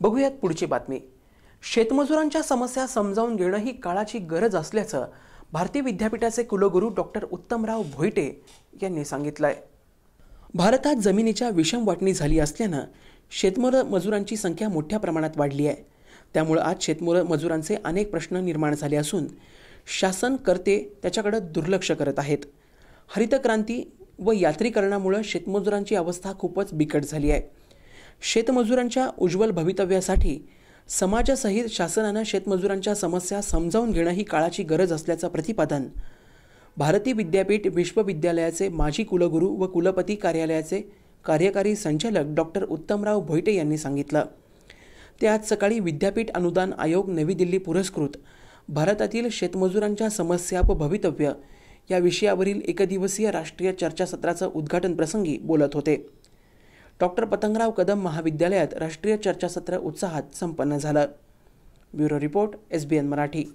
बघूयात पुढची बातमी शेतमजुरांच्या समस्या समजावून घेणं ही काळाची गरज असल्याचं भारतीय विद्यापीठाचे कुलगुरू डॉक्टर उत्तमराव भोईटे यांनी सांगितलं आहे भारतात जमिनीच्या विषम वाटणी झाली असल्यानं शेतमर मजुरांची संख्या मोठ्या प्रमाणात वाढली आहे त्यामुळं आज शेतमोर मजुरांचे अनेक प्रश्न निर्माण झाले असून शासन करते त्याच्याकडे दुर्लक्ष करत आहेत हरित क्रांती व यात्रीकरणामुळं शेतमजुरांची अवस्था खूपच बिकट झाली आहे शेतमजुरांच्या उज्ज्वल भवितव्यासाठी समाजासहित शासनानं शेतमजुरांच्या समस्या समजावून घेणं ही काळाची गरज असल्याचं प्रतिपादन भारती विद्यापीठ विश्वविद्यालयाचे माजी कुलगुरू व कुलपती कार्यालयाचे कार्यकारी संचालक डॉक्टर उत्तमराव भोईटे यांनी सांगितलं ते आज सकाळी विद्यापीठ अनुदान आयोग नवी दिल्ली पुरस्कृत भारतातील शेतमजुरांच्या समस्या व भवितव्य या विषयावरील एकदिवसीय राष्ट्रीय चर्चासत्राचं उद्घाटन प्रसंगी बोलत होते डॉक्टर पतंगराव कदम महाविद्यालयात राष्ट्रीय चर्चासत्र उत्साहात संपन्न झालं bureau report S B Marathi